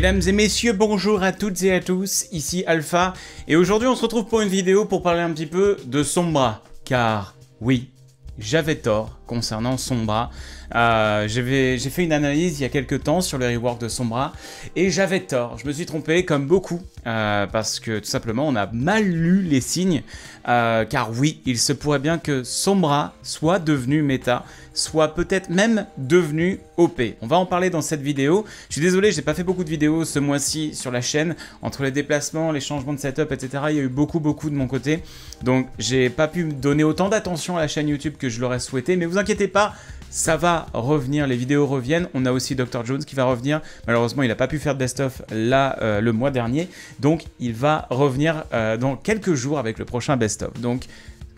Mesdames et messieurs, bonjour à toutes et à tous, ici Alpha, et aujourd'hui on se retrouve pour une vidéo pour parler un petit peu de Sombra, car oui, j'avais tort, concernant Sombra. Euh, j'ai fait une analyse il y a quelques temps sur le rework de Sombra et j'avais tort. Je me suis trompé comme beaucoup euh, parce que tout simplement on a mal lu les signes. Euh, car oui, il se pourrait bien que Sombra soit devenu méta, soit peut-être même devenu OP. On va en parler dans cette vidéo. Je suis désolé, j'ai pas fait beaucoup de vidéos ce mois-ci sur la chaîne. Entre les déplacements, les changements de setup, etc., il y a eu beaucoup, beaucoup de mon côté. Donc j'ai pas pu me donner autant d'attention à la chaîne YouTube que je l'aurais souhaité, mais inquiétez pas, ça va revenir, les vidéos reviennent. On a aussi Dr. Jones qui va revenir. Malheureusement, il n'a pas pu faire de best-of là euh, le mois dernier. Donc, il va revenir euh, dans quelques jours avec le prochain best-of. Donc,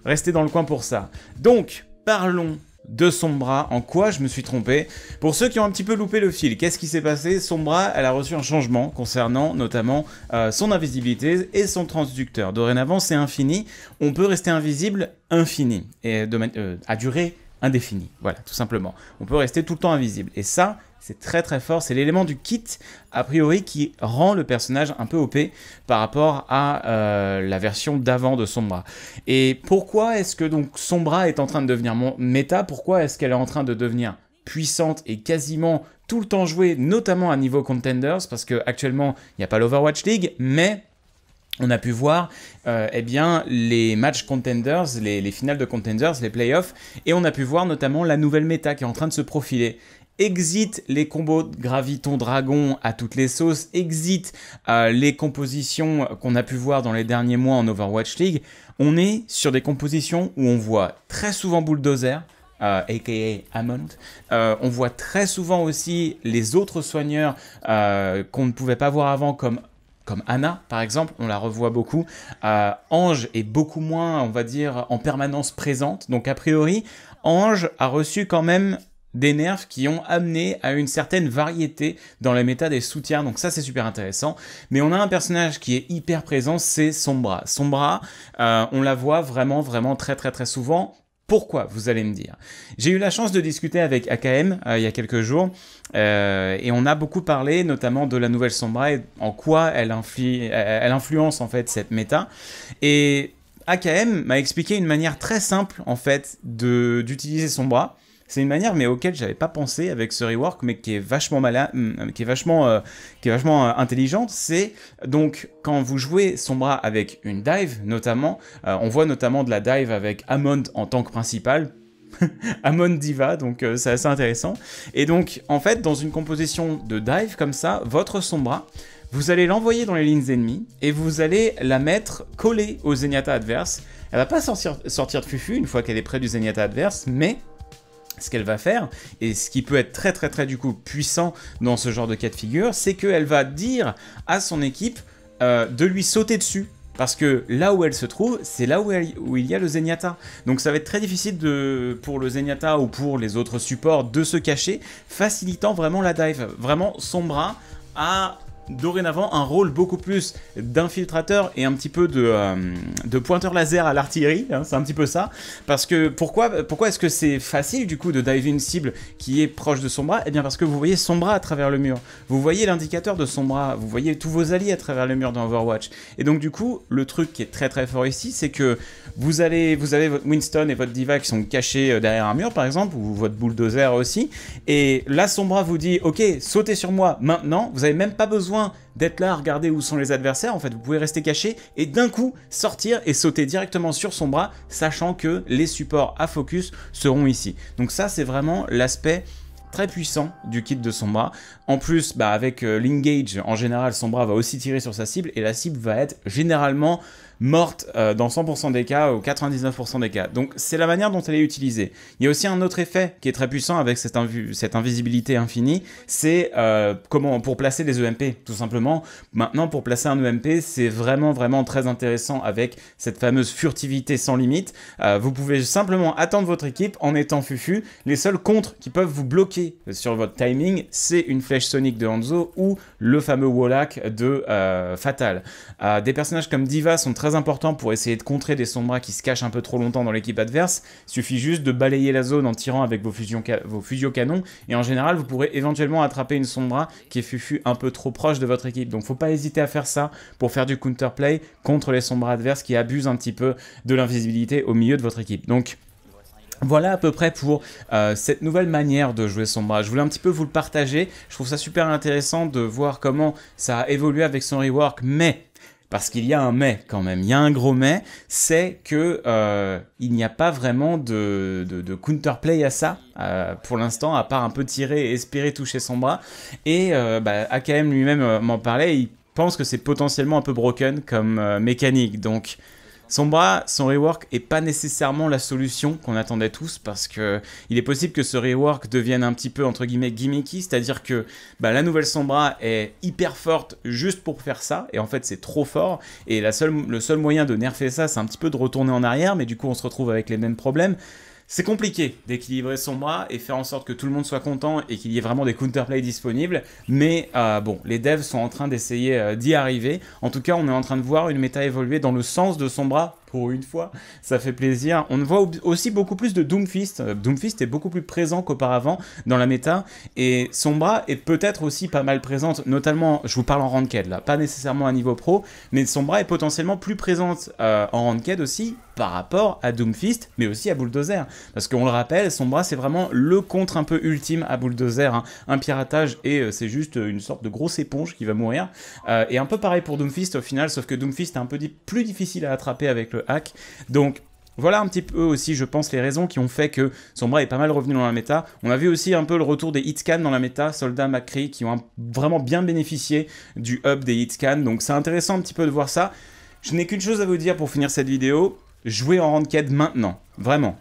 restez dans le coin pour ça. Donc, parlons de Sombra, en quoi je me suis trompé. Pour ceux qui ont un petit peu loupé le fil, qu'est-ce qui s'est passé Sombra, elle a reçu un changement concernant notamment euh, son invisibilité et son transducteur. Dorénavant, c'est infini. On peut rester invisible infini, et à durée Indéfini, Voilà, tout simplement. On peut rester tout le temps invisible. Et ça, c'est très très fort. C'est l'élément du kit, a priori, qui rend le personnage un peu OP par rapport à euh, la version d'avant de Sombra. Et pourquoi est-ce que donc Sombra est en train de devenir mon méta Pourquoi est-ce qu'elle est en train de devenir puissante et quasiment tout le temps jouée, notamment à niveau contenders, parce que actuellement il n'y a pas l'Overwatch League, mais on a pu voir euh, eh bien, les matchs contenders, les, finales de contenders, les playoffs, et on a pu voir notamment la nouvelle méta qui est en train de se profiler. Exit les combos graviton dragon à toutes les sauces, exit euh, les compositions qu'on a pu voir dans les derniers mois en Overwatch League. On est sur des compositions où on voit très souvent bulldozer, aka euh, Amont. on voit très souvent aussi les autres soigneurs qu'on ne pouvait pas voir avant, comme comme Anna par exemple, on la revoit beaucoup. Euh, Ange est beaucoup moins, on va dire, en permanence présente. Donc a priori, Ange a reçu quand même des nerfs qui ont amené à une certaine variété dans la méta des soutiens. Donc ça, c'est super intéressant. Mais on a un personnage qui est hyper présent, c'est Sombra. Sombra, euh, on la voit vraiment, vraiment très, très, très souvent. Pourquoi, vous allez me dire J'ai eu la chance de discuter avec AKM euh, il y a quelques jours euh, et on a beaucoup parlé notamment de la nouvelle Sombra et en quoi elle, euh, elle influence en fait cette méta. Et AKM m'a expliqué une manière très simple en fait d'utiliser Sombra c'est une manière mais auquel j'avais pas pensé avec ce rework, mais qui est vachement malin, hmm, qui est vachement, euh, qui est vachement euh, intelligente. C'est donc quand vous jouez Sombra avec une dive, notamment, euh, on voit notamment de la dive avec Amond en tant que principal. amond Diva, donc c'est assez intéressant. Et donc, en fait, dans une composition de dive comme ça, votre Sombra, vous allez l'envoyer dans les lignes ennemies et vous allez la mettre collée au Zenyatta adverse. Elle va pas sortir, sortir de fufu une fois qu'elle est près du Zenyatta adverse, mais ce qu'elle va faire, et ce qui peut être très très très du coup puissant dans ce genre de cas de figure, c'est qu'elle va dire à son équipe euh, de lui sauter dessus. Parce que là où elle se trouve, c'est là où, il y a le Zenyatta. Donc ça va être très difficile pour le Zenyatta ou pour les autres supports de se cacher, facilitant vraiment la dive. Vraiment son bras à dorénavant un rôle beaucoup plus d'infiltrateur et un petit peu de, euh, de pointeur laser à l'artillerie, hein, c'est un petit peu ça. Parce que pourquoi, pourquoi est-ce que c'est facile du coup de dive une cible qui est proche de son bras Eh bien parce que vous voyez son bras à travers le mur, vous voyez l'indicateur de son bras, vous voyez tous vos alliés à travers le mur dans Overwatch. Et donc du coup, le truc qui est très très fort ici, c'est que vous, allez, vous avez votre Winston et votre Diva qui sont cachés euh, derrière un mur par exemple, ou votre bulldozer aussi, et là son bras vous dit ok, sautez sur moi maintenant, vous n'avez même pas besoin d'être là à regarder où sont les adversaires, en fait vous pouvez rester caché et d'un coup sortir et sauter directement sur son bras, sachant que les supports à focus seront ici. Donc ça c'est vraiment l'aspect très puissant du kit de son bras. En plus, bah, avec euh, l'engage, en général, son bras va aussi tirer sur sa cible et la cible va être généralement morte euh, dans 100% des cas ou 99% des cas. Donc c'est la manière dont elle est utilisée. Il y a aussi un autre effet qui est très puissant avec cette, invisibilité infinie, c'est euh, comment pour placer des EMP tout simplement. Maintenant pour placer un EMP, c'est vraiment vraiment très intéressant avec cette fameuse furtivité sans limite. vous pouvez simplement attendre votre équipe en étant fufu. Les seuls contres qui peuvent vous bloquer sur votre timing, c'est une flèche Sonic de Hanzo ou le fameux Wallach de euh, Fatal. Euh, des personnages comme Diva sont très importants pour essayer de contrer des sombras qui se cachent un peu trop longtemps dans l'équipe adverse. Il suffit juste de balayer la zone en tirant avec vos, fusions vos canons et en général vous pourrez éventuellement attraper une sombra qui est fufu un peu trop proche de votre équipe. Donc faut pas hésiter à faire ça pour faire du counterplay contre les sombras adverses qui abusent un petit peu de l'invisibilité au milieu de votre équipe. Donc voilà à peu près pour euh, cette nouvelle manière de jouer son bras. Je voulais un petit peu vous le partager. Je trouve ça super intéressant de voir comment ça a évolué avec son rework, mais parce qu'il y a un mais quand même, il y a un gros mais, c'est que euh, il n'y a pas vraiment de, counterplay à ça euh, pour l'instant, à part un peu tirer et espérer toucher son bras. Et AKM bah, lui-même m'en parlait, il pense que c'est potentiellement un peu broken comme mécanique, donc bras, son rework est pas nécessairement la solution qu'on attendait tous parce que il est possible que ce rework devienne un petit peu entre guillemets gimmicky, c'est-à-dire que bah, la nouvelle Sombra est hyper forte juste pour faire ça et en fait c'est trop fort et le seul moyen de nerfer ça c'est un petit peu de retourner en arrière mais du coup on se retrouve avec les mêmes problèmes. C'est compliqué d'équilibrer son bras et faire en sorte que tout le monde soit content et qu'il y ait vraiment des counterplays disponibles. Mais euh, bon, les devs sont en train d'essayer euh, d'y arriver. En tout cas, on est en train de voir une méta évoluer dans le sens de son bras pour une fois. Ça fait plaisir. On voit aussi beaucoup plus de Doomfist. Euh, Doomfist est beaucoup plus présent qu'auparavant dans la méta. Et son bras est peut-être aussi pas mal présente, notamment, je vous parle en ranked là, pas nécessairement à niveau pro, mais son bras est potentiellement plus présente en ranked aussi par rapport à Doomfist, mais aussi à Bulldozer. Parce qu'on le rappelle, son bras c'est vraiment le contre un peu ultime à Bulldozer. Hein. Un piratage et euh, c'est juste euh, une sorte de grosse éponge qui va mourir. Euh, et un peu pareil pour Doomfist au final, sauf que Doomfist est un peu plus difficile à attraper avec le hack. Donc voilà un petit peu aussi, je pense, les raisons qui ont fait que son bras est pas mal revenu dans la méta. On a vu aussi un peu le retour des hitscans dans la méta, Soldat, Macri, qui ont vraiment bien bénéficié du hub des hitscans. Donc c'est intéressant un petit peu de voir ça. Je n'ai qu'une chose à vous dire pour finir cette vidéo. Jouer en ranked maintenant, vraiment.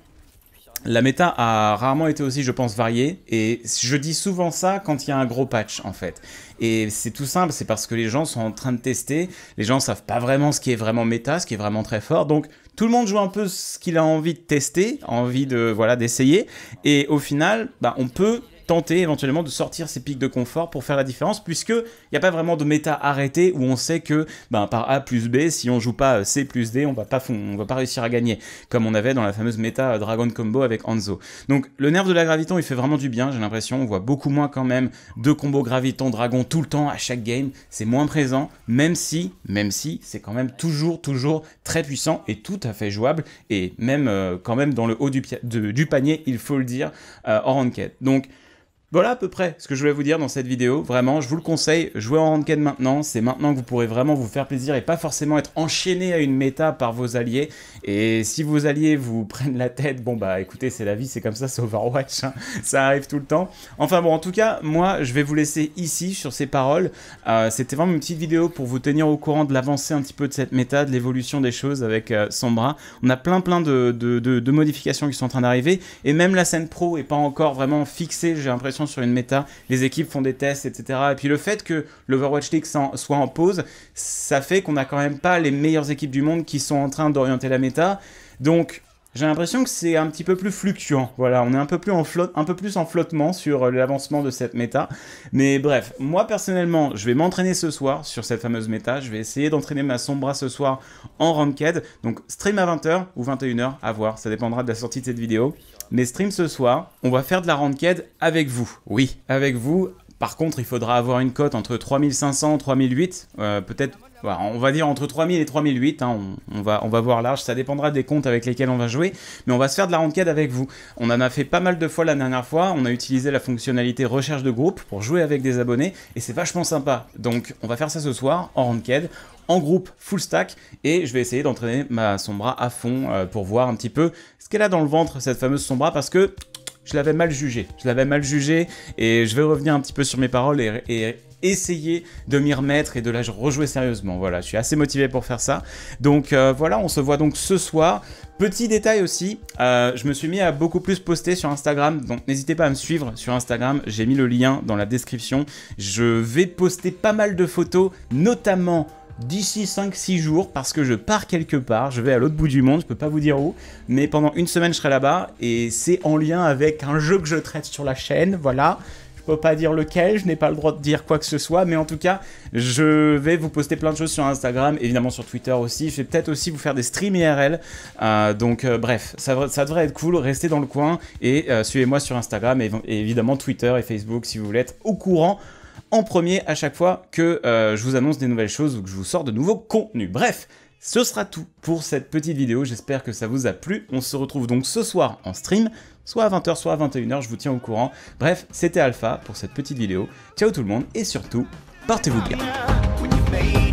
La méta a rarement été aussi, je pense, variée, et je dis souvent ça quand il y a un gros patch, en fait. Et c'est tout simple, c'est parce que les gens sont en train de tester, les gens savent pas vraiment ce qui est vraiment méta, ce qui est vraiment très fort, donc tout le monde joue un peu ce qu'il a envie de tester, envie de, voilà, d'essayer, et au final, bah, on peut tenter éventuellement de sortir ses pics de confort pour faire la différence, puisque il n'y a pas vraiment de méta arrêté où on sait que ben, par A plus B, si on joue pas euh, C plus D, on va pas, on va pas réussir à gagner, comme on avait dans la fameuse méta euh, Dragon Combo avec Anzo Donc le nerf de la graviton, il fait vraiment du bien, j'ai l'impression, on voit beaucoup moins quand même de combos graviton-dragon tout le temps à chaque game, c'est moins présent, même si, même si, c'est quand même toujours, toujours très puissant et tout à fait jouable, et même euh, quand même dans le haut du, du, panier, il faut le dire, en hors enquête. Donc, voilà à peu près ce que je voulais vous dire dans cette vidéo. Vraiment, je vous le conseille, jouez en ranked maintenant. C'est maintenant que vous pourrez vraiment vous faire plaisir et pas forcément être enchaîné à une méta par vos alliés. Et si vos alliés vous prennent la tête, bon bah écoutez, c'est la vie, c'est comme ça, c'est Overwatch. Hein. Ça arrive tout le temps. Enfin bon, en tout cas, moi, je vais vous laisser ici sur ces paroles. Euh, c'était vraiment une petite vidéo pour vous tenir au courant de l'avancée un petit peu de cette méta, de l'évolution des choses avec euh, Sombra. On a plein plein de, modifications qui sont en train d'arriver. Et même la scène pro est pas encore vraiment fixée, j'ai l'impression sur une méta, les équipes font des tests, etc. Et puis le fait que l'Overwatch League soit en pause, ça fait qu'on n'a quand même pas les meilleures équipes du monde qui sont en train d'orienter la méta. Donc j'ai l'impression que c'est un petit peu plus fluctuant. Voilà, on est un peu plus en, un peu plus en flottement sur euh, l'avancement de cette méta. Mais bref, moi personnellement, je vais m'entraîner ce soir sur cette fameuse méta. Je vais essayer d'entraîner ma sombra ce soir en ranked. Donc stream à 20h ou 21h, à voir. Ça dépendra de la sortie de cette vidéo. Mais stream ce soir, on va faire de la ranked avec vous. Oui, avec vous. Par contre, il faudra avoir une cote entre 3500 et 3008, peut-être on va dire entre 3000 et 3008, hein, on, va, on va voir large, ça dépendra des comptes avec lesquels on va jouer, mais on va se faire de la ranked avec vous. On en a fait pas mal de fois la dernière fois, on a utilisé la fonctionnalité recherche de groupe pour jouer avec des abonnés, et c'est vachement sympa. Donc on va faire ça ce soir, en ranked, en groupe, full stack, et je vais essayer d'entraîner ma sombra à fond euh, pour voir un petit peu ce qu'elle a dans le ventre, cette fameuse sombra, parce que je l'avais mal jugé. Je l'avais mal jugé et je vais revenir un petit peu sur mes paroles et, et, essayer de m'y remettre et de la rejouer sérieusement. Voilà, je suis assez motivé pour faire ça. Donc euh, voilà, on se voit donc ce soir. Petit détail aussi, euh, je me suis mis à beaucoup plus poster sur Instagram, donc n'hésitez pas à me suivre sur Instagram, j'ai mis le lien dans la description. Je vais poster pas mal de photos, notamment d'ici 5-6 jours parce que je pars quelque part, je vais à l'autre bout du monde, je peux pas vous dire où, mais pendant une semaine je serai là-bas et c'est en lien avec un jeu que je traite sur la chaîne, voilà pas dire lequel, je n'ai pas le droit de dire quoi que ce soit, mais en tout cas, je vais vous poster plein de choses sur Instagram, évidemment sur Twitter aussi, je vais peut-être aussi vous faire des streams IRL, euh, donc euh, bref, ça, devrait être cool, restez dans le coin, et euh, suivez-moi sur Instagram, et, évidemment Twitter et Facebook si vous voulez être au courant en premier à chaque fois que je vous annonce des nouvelles choses ou que je vous sors de nouveaux contenus. Bref, ce sera tout pour cette petite vidéo, j'espère que ça vous a plu. On se retrouve donc ce soir en stream, soit à 20h, soit à 21h, je vous tiens au courant. Bref, c'était Alpha pour cette petite vidéo. Ciao tout le monde et surtout, portez-vous bien.